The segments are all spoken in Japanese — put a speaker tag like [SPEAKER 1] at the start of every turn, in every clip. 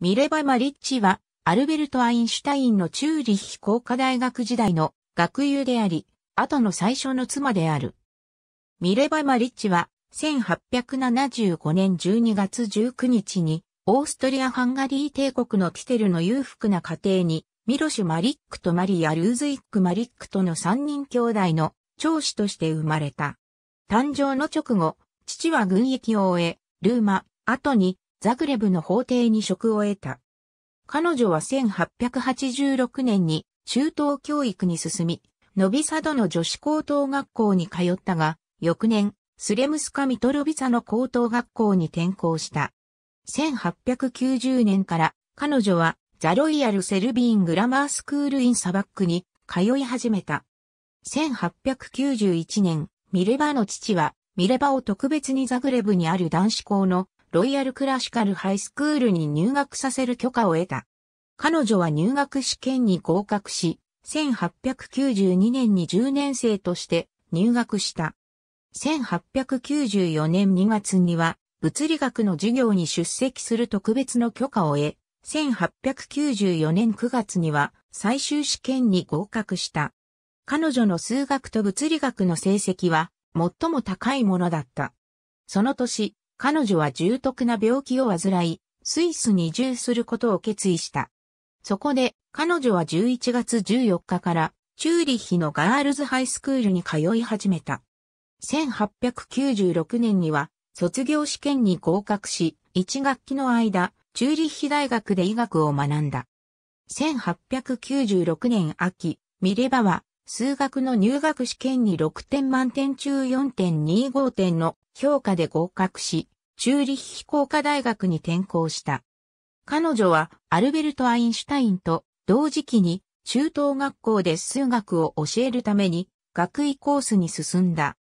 [SPEAKER 1] ミレバ・マリッチは、アルベルト・アインシュタインのチューリッヒ工科大学時代の学友であり、後の最初の妻である。ミレバ・マリッチは、1875年12月19日に、オーストリア・ハンガリー帝国のティテルの裕福な家庭に、ミロシュ・マリックとマリア・ルーズイック・マリックとの3人兄弟の長子として生まれた。誕生の直後、父は軍役を終え、ルーマ、後にザグレブの法廷に職を得た。彼女は1886年に中等教育に進み、ノビサドの女子高等学校に通ったが、翌年、スレムスカミトロビサの高等学校に転校した。1890年から彼女はザロイヤルセルビーングラマースクールインサバックに通い始めた。1891年、ミレバの父はミレバを特別にザグレブにある男子校のロイヤルクラシカルハイスクールに入学させる許可を得た。彼女は入学試験に合格し、1892年に10年生として入学した。1894年2月には物理学の授業に出席する特別の許可を得、1894年9月には最終試験に合格した。彼女の数学と物理学の成績は最も高いものだった。その年、彼女は重篤な病気を患い、スイスに移住することを決意した。そこで、彼女は11月14日から、チューリッヒのガールズハイスクールに通い始めた。1896年には、卒業試験に合格し、1学期の間、チューリッヒ大学で医学を学んだ。1896年秋、ミレバは、数学の入学試験に6点満点中4.25点の評価で合格し、チューリッヒ工科大学に転校した。彼女はアルベルト・アインシュタインと同時期に中等学校で数学を教えるために学位コースに進んだ。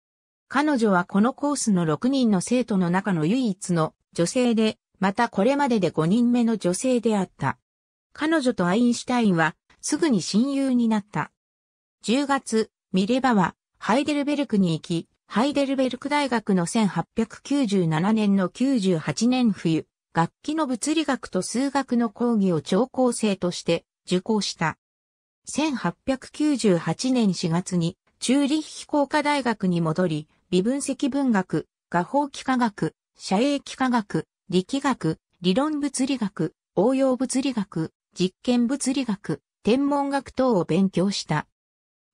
[SPEAKER 1] 彼女はこのコースの6人の生徒の中の唯一の女性で、またこれまでで5人目の女性であった。彼女とアインシュタインはすぐに親友になった。10月、ミレバはハイデルベルクに行き、ハイデルベルク大学の1897年の98年冬、楽器の物理学と数学の講義を聴講生として受講した。1898年4月に、チューリッヒ工科大学に戻り、微分析文学、画法幾何学、社営幾何学、力学、理論物理学、応用物理学、実験物理学、天文学等を勉強した。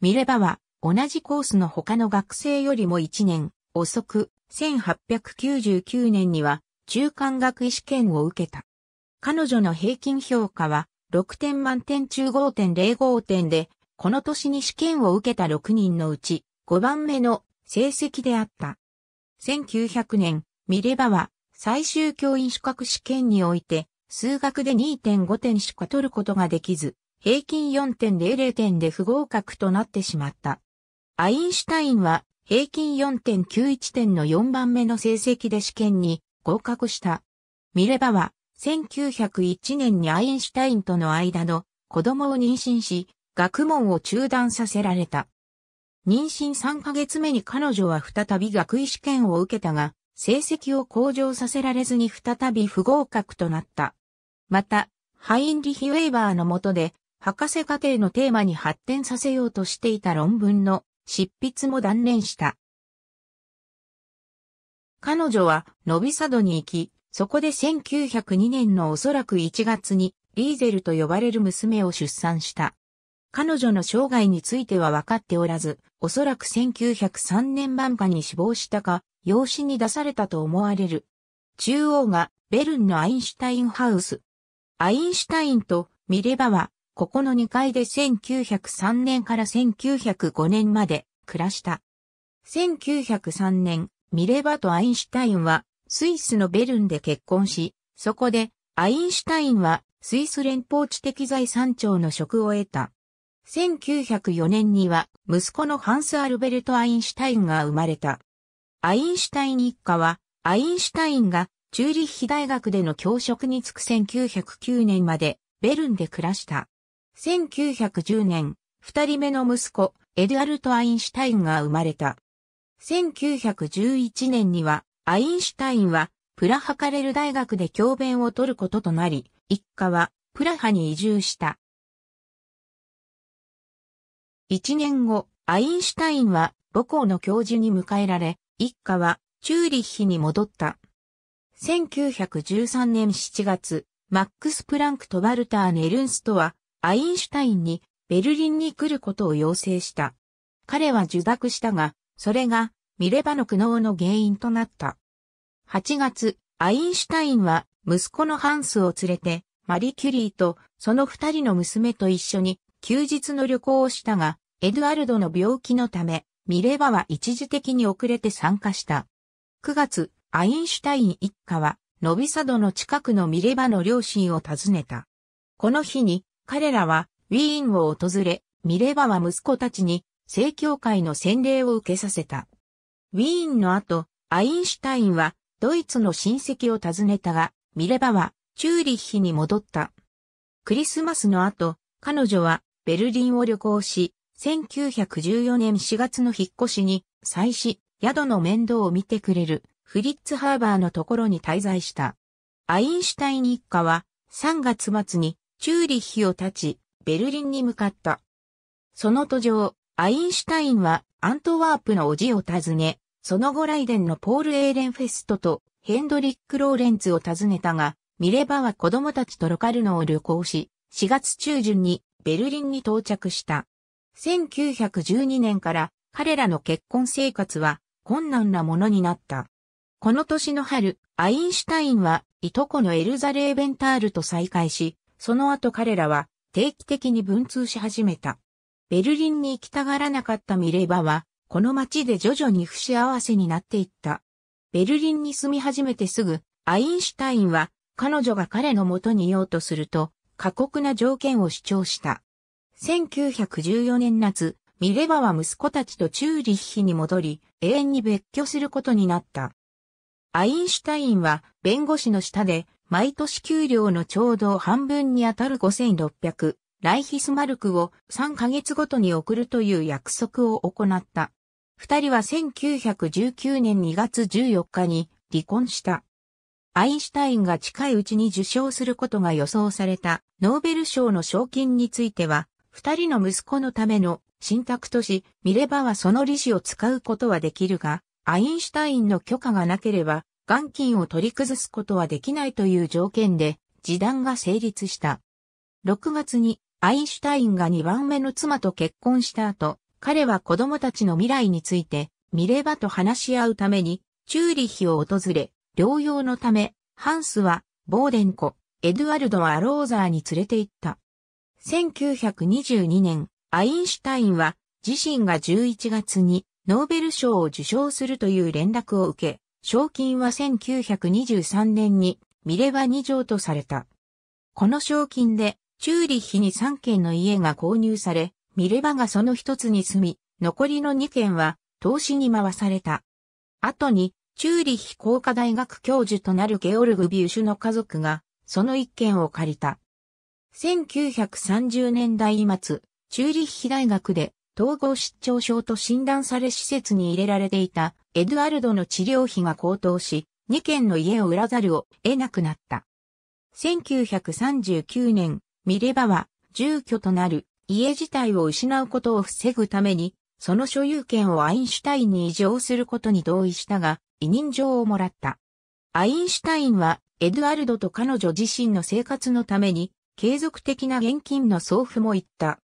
[SPEAKER 1] 見ればは、同じコースの他の学生よりも1年遅く、1899年には中間学位試験を受けた。彼女の平均評価は6点満点中5.05点で、この年に試験を受けた6人のうち5番目の成績であった。1900年、ミレバは最終教員資格試験において数学で2.5点しか取ることができず、平均4.00点で不合格となってしまった。アインシュタインは平均4.91点の4番目の成績で試験に合格した。ミレバは1901年にアインシュタインとの間の子供を妊娠し、学問を中断させられた。妊娠3ヶ月目に彼女は再び学位試験を受けたが、成績を向上させられずに再び不合格となった。また、ハインリヒ・ウェイバーの下で、博士課程のテーマに発展させようとしていた論文の執筆も断念した。彼女はノビサドに行き、そこで1902年のおそらく1月にリーゼルと呼ばれる娘を出産した。彼女の生涯については分かっておらず、おそらく1903年晩下に死亡したか、養子に出されたと思われる。中央がベルンのアインシュタインハウス。アインシュタインとミレバはここの2階で1903年から1905年まで暮らした。1903年、ミレバとアインシュタインはスイスのベルンで結婚し、そこでアインシュタインはスイス連邦知的財産庁の職を得た。1904年には息子のハンス・アルベルト・アインシュタインが生まれた。アインシュタイン一家は、アインシュタインがチューリッヒ大学での教職に就く1909年までベルンで暮らした。1910年、二人目の息子、エドアルト・アインシュタインが生まれた。1911年には、アインシュタインは、プラハカレル大学で教鞭を取ることとなり、一家は、プラハに移住した。一年後、アインシュタインは、母校の教授に迎えられ、一家は、チューリッヒに戻った。1913年7月、マックス・プランクトバルター・ネルンストは、アインシュタインにベルリンに来ることを要請した。彼は受諾したが、それがミレバの苦悩の原因となった。8月、アインシュタインは息子のハンスを連れて、マリ・キュリーとその二人の娘と一緒に休日の旅行をしたが、エドゥアルドの病気のため、ミレバは一時的に遅れて参加した。9月、アインシュタイン一家は、ノビサドの近くのミレバの両親を訪ねた。この日に、彼らはウィーンを訪れ、ミレバは息子たちに正教会の洗礼を受けさせた。ウィーンの後、アインシュタインはドイツの親戚を訪ねたが、ミレバはチューリッヒに戻った。クリスマスの後、彼女はベルリンを旅行し、1914年4月の引っ越しに、妻子、宿の面倒を見てくれるフリッツ・ハーバーのところに滞在した。アインシュタイン一家は3月末にチューリッヒを立ち、ベルリンに向かった。その途上、アインシュタインはアントワープの叔父を訪ね、その後ライデンのポール・エーレンフェストとヘンドリック・ローレンツを訪ねたが、ミレバは子供たちとロカルノを旅行し、4月中旬にベルリンに到着した。1912年から彼らの結婚生活は困難なものになった。この年の春、アインシュタインはいとこのエルザレーベンタールと再会し、その後彼らは定期的に文通し始めた。ベルリンに行きたがらなかったミレバは、この街で徐々に不幸せになっていった。ベルリンに住み始めてすぐ、アインシュタインは彼女が彼の元にいようとすると、過酷な条件を主張した。1914年夏、ミレバは息子たちとチューリッヒに戻り、永遠に別居することになった。アインシュタインは弁護士の下で毎年給料のちょうど半分にあたる5600、ライヒスマルクを3ヶ月ごとに送るという約束を行った。二人は1919年2月14日に離婚した。アインシュタインが近いうちに受賞することが予想されたノーベル賞の賞金については、二人の息子のための信託とし、見ればはその利子を使うことはできるが、アインシュタインの許可がなければ、元金を取り崩すことはできないという条件で、示談が成立した。6月にアインシュタインが2番目の妻と結婚した後、彼は子供たちの未来について、見ればと話し合うために、チューリヒを訪れ、療養のため、ハンスは、ボーデンコ、エドゥルドはローザーに連れて行った。1922年、アインシュタインは、自身が11月にノーベル賞を受賞するという連絡を受け、賞金は1923年にミレバ2条とされた。この賞金で、チューリッヒに3軒の家が購入され、ミレバがその一つに住み、残りの2軒は投資に回された。後に、チューリッヒ工科大学教授となるゲオルグ・ビュシュの家族が、その1軒を借りた。1930年代末、チューリッヒ大学で統合失調症と診断され施設に入れられていたエドワルドの治療費が高騰し、2軒の家を売らざるを得なくなった。1939年、ミレバは住居となる家自体を失うことを防ぐために、その所有権をアインシュタインに移譲することに同意したが、委任状をもらった。アインシュタインは、エドワルドと彼女自身の生活のために、継続的な現金の送付も言った。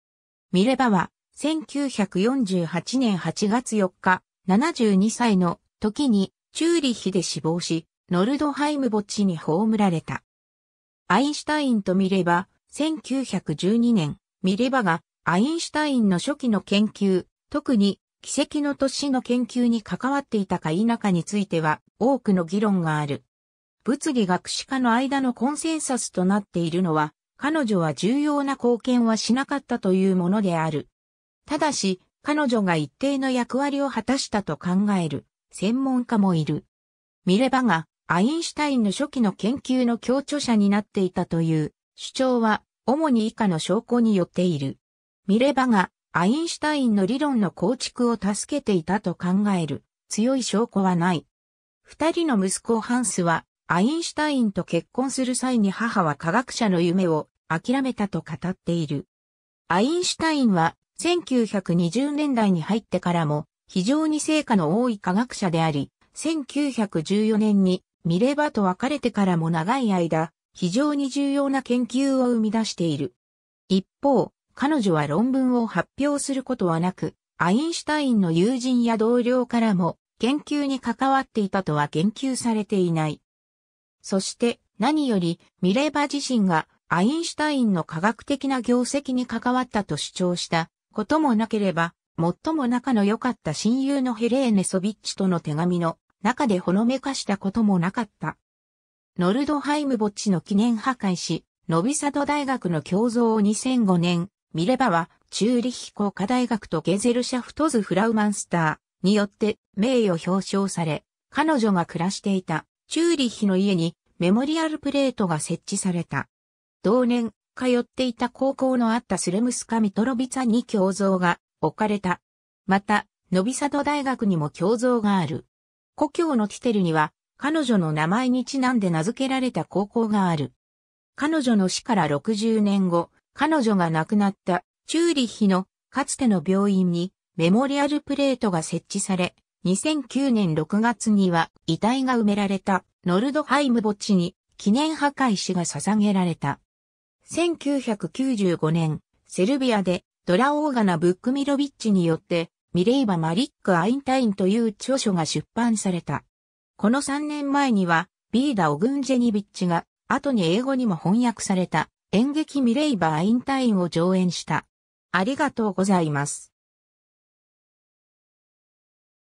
[SPEAKER 1] ミレバは、1948年8月4日、72歳の時にチューリッヒで死亡し、ノルドハイム墓地に葬られた。アインシュタインとミレバ、1912年、ミレバがアインシュタインの初期の研究、特に奇跡の年の研究に関わっていたか否かについては多くの議論がある。物理学士科の間のコンセンサスとなっているのは、彼女は重要な貢献はしなかったというものである。ただし、彼女が一定の役割を果たしたと考える専門家もいる。ミレバがアインシュタインの初期の研究の協著者になっていたという主張は主に以下の証拠によっている。ミレバがアインシュタインの理論の構築を助けていたと考える強い証拠はない。二人の息子ハンスはアインシュタインと結婚する際に母は科学者の夢を諦めたと語っている。アインシュタインは1920年代に入ってからも非常に成果の多い科学者であり、1914年にミレバと別れてからも長い間、非常に重要な研究を生み出している。一方、彼女は論文を発表することはなく、アインシュタインの友人や同僚からも研究に関わっていたとは言及されていない。そして何よりミレーバ自身がアインシュタインの科学的な業績に関わったと主張したこともなければ、最も仲の良かった親友のヘレーネ・ソビッチとの手紙の中でほのめかしたこともなかった。ノルドハイム墓地の記念破壊し、ノビサド大学の共像を2005年、ミレバは、チューリヒ工科大学とゲゼルシャフトズ・フラウマンスターによって名誉表彰され、彼女が暮らしていたチューリヒの家にメモリアルプレートが設置された。同年、通っていた高校のあったスルムスカ・ミトロビツァに胸像が置かれた。また、ノビサド大学にも胸像がある。故郷のティテルには、彼女の名前にちなんで名付けられた高校がある。彼女の死から60年後、彼女が亡くなったチューリッヒのかつての病院にメモリアルプレートが設置され、2009年6月には遺体が埋められたノルドハイム墓地に記念破壊師が捧げられた。1995年、セルビアでドラオーガナ・ブックミロビッチによってミレイバ・マリック・アインタインという著書が出版された。この3年前にはビーダ・オグンジェニビッチが後に英語にも翻訳された演劇ミレイバ・アインタインを上演した。ありがとうございます。